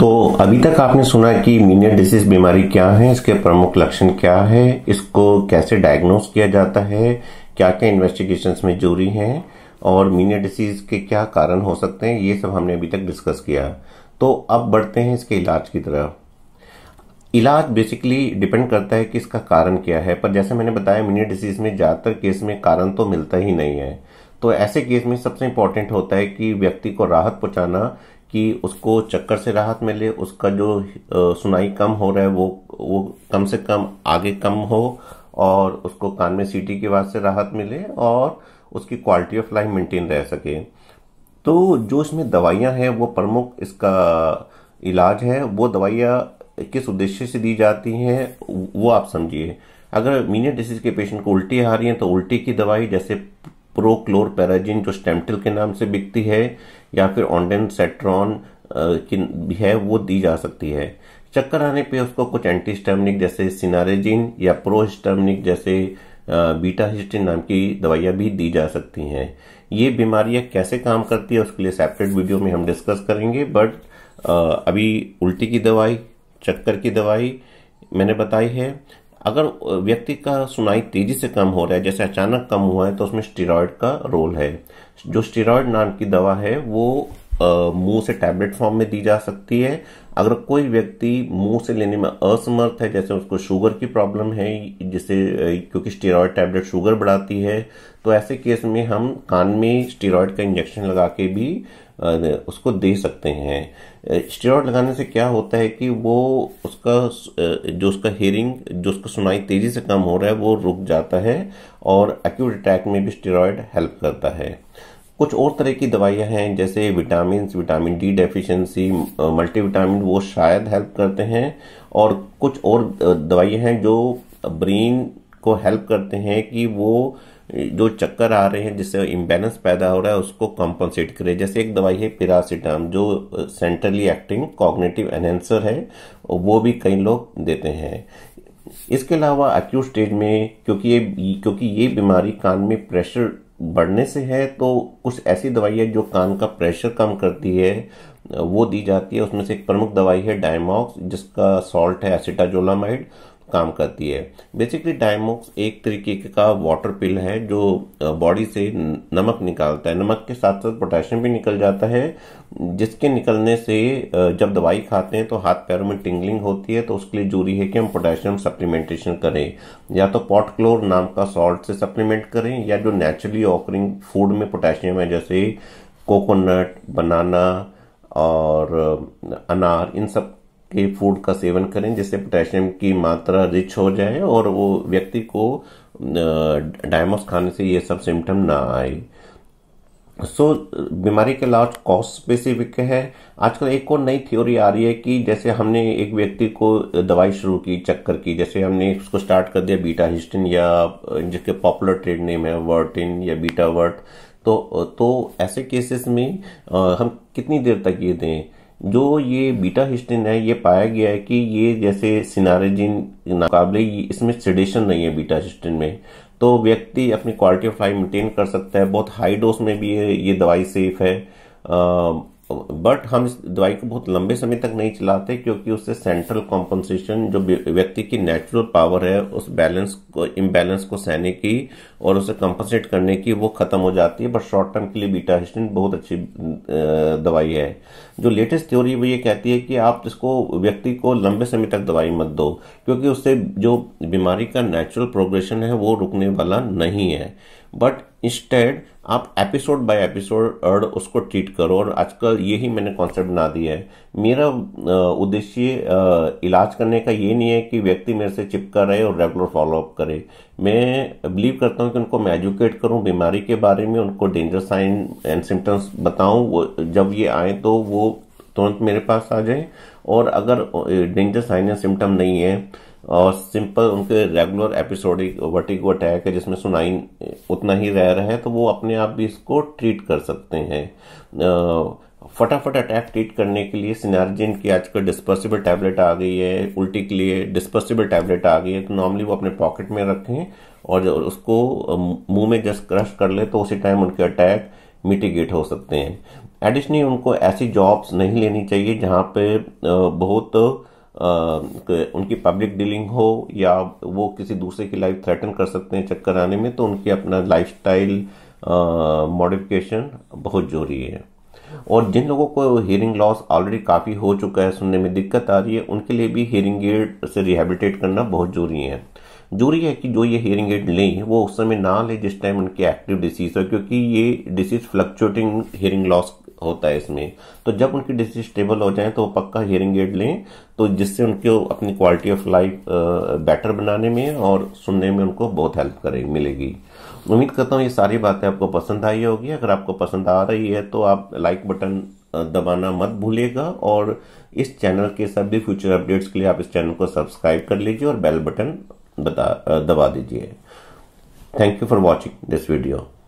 तो अभी तक आपने सुना कि मीनियर डिसीज बीमारी क्या है इसके प्रमुख लक्षण क्या है इसको कैसे डायग्नोस किया जाता है क्या क्या इन्वेस्टिगेशन में जरूरी हैं और मीनियर डिसीज के क्या कारण हो सकते हैं ये सब हमने अभी तक डिस्कस किया तो अब बढ़ते हैं इसके इलाज की तरफ इलाज बेसिकली डिपेंड करता है कि इसका कारण क्या है पर जैसे मैंने बताया मीनियर डिसीज में ज़्यादातर केस में कारण तो मिलता ही नहीं है तो ऐसे केस में सबसे इम्पोर्टेंट होता है कि व्यक्ति को राहत पहुंचाना कि उसको चक्कर से राहत मिले उसका जो सुनाई कम हो रहा है वो वो कम से कम आगे कम हो और उसको कान में सीटी की आवाज़ से राहत मिले और उसकी क्वालिटी ऑफ लाइफ मेंटेन रह सके तो जो इसमें दवाइयाँ हैं वो प्रमुख इसका इलाज है वो दवाइयाँ किस उद्देश्य से दी जाती हैं वो आप समझिए अगर मीनियर डिसीज के पेशेंट को उल्टी आ रही है तो उल्टी की दवाई जैसे प्रोक्लोरपेराजिन जो स्टेमटिल के नाम से बिकती है या फिर ऑनडेन सेट्रॉन की है वो दी जा सकती है चक्कर आने पे उसको कुछ एंटी स्टर्मनिक जैसे सिनारेजिन या प्रो जैसे बीटा हिस्टिन नाम की दवाइयाँ भी दी जा सकती हैं ये बीमारियाँ कैसे काम करती है उसके लिए सेपरेट वीडियो में हम डिस्कस करेंगे बट अभी उल्टी की दवाई चक्कर की दवाई मैंने बताई है अगर व्यक्ति का सुनाई तेजी से कम हो रहा है जैसे अचानक कम हुआ है तो उसमें स्टीरॉयड का रोल है जो स्टीरॉयड नाम की दवा है वो मुंह से टैबलेट फॉर्म में दी जा सकती है अगर कोई व्यक्ति मुंह से लेने में असमर्थ है जैसे उसको शुगर की प्रॉब्लम है जिसे क्योंकि स्टेरॉयड टैबलेट शुगर बढ़ाती है तो ऐसे केस में हम कान में स्टेरॉयड का इंजेक्शन लगा के भी उसको दे सकते हैं स्टेरॉयड लगाने से क्या होता है कि वो उसका जो उसका हेयरिंग जो उसका सुनाई तेज़ी से कम हो रहा है वो रुक जाता है और एक्यूट अटैक में भी स्टेरॉयड हेल्प करता है कुछ और तरह की दवाइयाँ हैं जैसे vitamin vitamin D deficiency multi vitamin वो शायद हेल्प करते हैं और कुछ और दवाइयाँ हैं जो ब्रेन को हेल्प करते हैं कि वो जो चक्कर आ रहे हैं जिससे इम्बेलेंस पैदा हो रहा है उसको कॉम्पनसेट करे जैसे एक दवाई है पिरासिटाम जो सेंट्रली एक्टिंग कॉग्नेटिव एनहेंसर है वो भी कई लोग देते हैं इसके अलावा एक्यूट स्टेज में क्योंकि ये क्योंकि ये बीमारी कान में प्रेशर बढ़ने से है तो कुछ ऐसी दवाइयाँ जो कान का प्रेशर कम करती है वो दी जाती है उसमें से एक प्रमुख दवाई है डायमॉक्स जिसका सॉल्ट है एसिटाजोलामाइड काम करती है बेसिकली डायमोक्स एक तरीके का वाटर पिल है जो बॉडी से नमक निकालता है नमक के साथ साथ पोटेशियम भी निकल जाता है जिसके निकलने से जब दवाई खाते हैं तो हाथ पैरों में टिंगलिंग होती है तो उसके लिए जरूरी है कि हम पोटेशियम सप्लीमेंटेशन करें या तो पॉटक्लोर नाम का सॉल्ट से सप्लीमेंट करें या जो नेचुरली ऑकरिंग फूड में पोटेशियम है जैसे कोकोनट बनाना और अनार इन सब के फूड का सेवन करें जिससे पोटेशियम की मात्रा रिच हो जाए और वो व्यक्ति को डायमोस खाने से ये सब सिम्टम ना आए सो so, बीमारी के लार्ज कॉज स्पेसिफिक है आजकल एक और नई थ्योरी आ रही है कि जैसे हमने एक व्यक्ति को दवाई शुरू की चक्कर की जैसे हमने उसको स्टार्ट कर दिया बीटा हिस्टिन या जिसके पॉपुलर ट्रेड नेम है वर्टिन या बीटा वर्ट तो तो ऐसे केसेस में हम कितनी देर तक ये दें जो ये बीटा हिस्टिन है ये पाया गया है कि ये जैसे सिनारेजिन मुकाबले इसमें सेडेशन नहीं है बीटा हिस्टिन में तो व्यक्ति अपनी क्वालिटी ऑफ लाइफ मेंटेन कर सकता है बहुत हाई डोज में भी ये दवाई सेफ है बट हम इस दवाई को बहुत लंबे समय तक नहीं चलाते क्योंकि उससे सेंट्रल कॉम्पनसेशन जो व्यक्ति की नेचुरल पावर है उस बैलेंस को इम्बैलेंस को सहने की और उसे कंपनसेट करने की वो खत्म हो जाती है बट शॉर्ट टर्म के लिए बीटा हिस्टिन बहुत अच्छी दवाई है जो लेटेस्ट थ्योरी वो ये कहती है कि आप इसको व्यक्ति को लंबे समय तक दवाई मत दो क्योंकि उससे जो बीमारी का नेचुरल प्रोग्रेशन है वो रुकने वाला नहीं है बट इंस्टेड आप एपिसोड बाय एपिसोड उसको ट्रीट करो और आजकल ये ही मैंने कॉन्सेप्ट बना दिया है मेरा उद्देश्य इलाज करने का ये नहीं है कि व्यक्ति मेरे से चिपका रहे और रेगुलर फॉलोअप करे मैं बिलीव करता हूँ कि उनको मैं एजुकेट करूँ बीमारी के बारे में उनको डेंजर साइन एंड सिम्टम्स बताऊँ जब ये आए तो वो तुरंत मेरे पास आ जाए और अगर डेंजर साइन या सिम्टम नहीं है और सिंपल उनके रेगुलर एपिसोडिक वर्टिको अटैक है जिसमें सुनाई उतना ही रह रहा है तो वो अपने आप भी इसको ट्रीट कर सकते हैं फटाफट अटैक ट्रीट करने के लिए सिनार्जिन की आजकल डिस्पर्सिबल टैबलेट आ गई है उल्टी के लिए डिस्पर्सिबल टैबलेट आ गई है तो नॉर्मली वो अपने पॉकेट में रखें और उसको मुंह में जस्ट क्रश कर ले तो उसी टाइम उनके अटैक मिटिगेट हो सकते हैं एडिशनली उनको ऐसी जॉब्स नहीं लेनी चाहिए जहाँ पे बहुत उनकी पब्लिक डीलिंग हो या वो किसी दूसरे की लाइफ थ्रेटन कर सकते हैं चक्कर आने में तो उनकी अपना लाइफ स्टाइल मॉडिफिकेशन बहुत जरूरी है और जिन लोगों को हियरिंग लॉस ऑलरेडी काफ़ी हो चुका है सुनने में दिक्कत आ रही है उनके लिए भी हियरिंग एड से रिहेबिटेट करना बहुत जरूरी है जरूरी है कि जो ये हियरिंग एड लें वो उस समय ना लें जिस टाइम उनकी एक्टिव डिसीज़ हो क्योंकि ये डिसीज़ फ्लक्चुएटिंग हियरिंग लॉस होता है इसमें तो जब उनकी डिजीज स्टेबल हो जाए तो पक्का हियरिंग एड लें तो जिससे उनको अपनी क्वालिटी ऑफ लाइफ बेटर बनाने में और सुनने में उनको बहुत हेल्प करें मिलेगी उम्मीद करता हूँ ये सारी बातें आपको पसंद आई होगी अगर आपको पसंद आ रही है तो आप लाइक बटन दबाना मत भूलिएगा और इस चैनल के सभी फ्यूचर अपडेट्स के लिए आप इस चैनल को सब्सक्राइब कर लीजिए और बेल बटन बता दबा दीजिए thank you for watching this video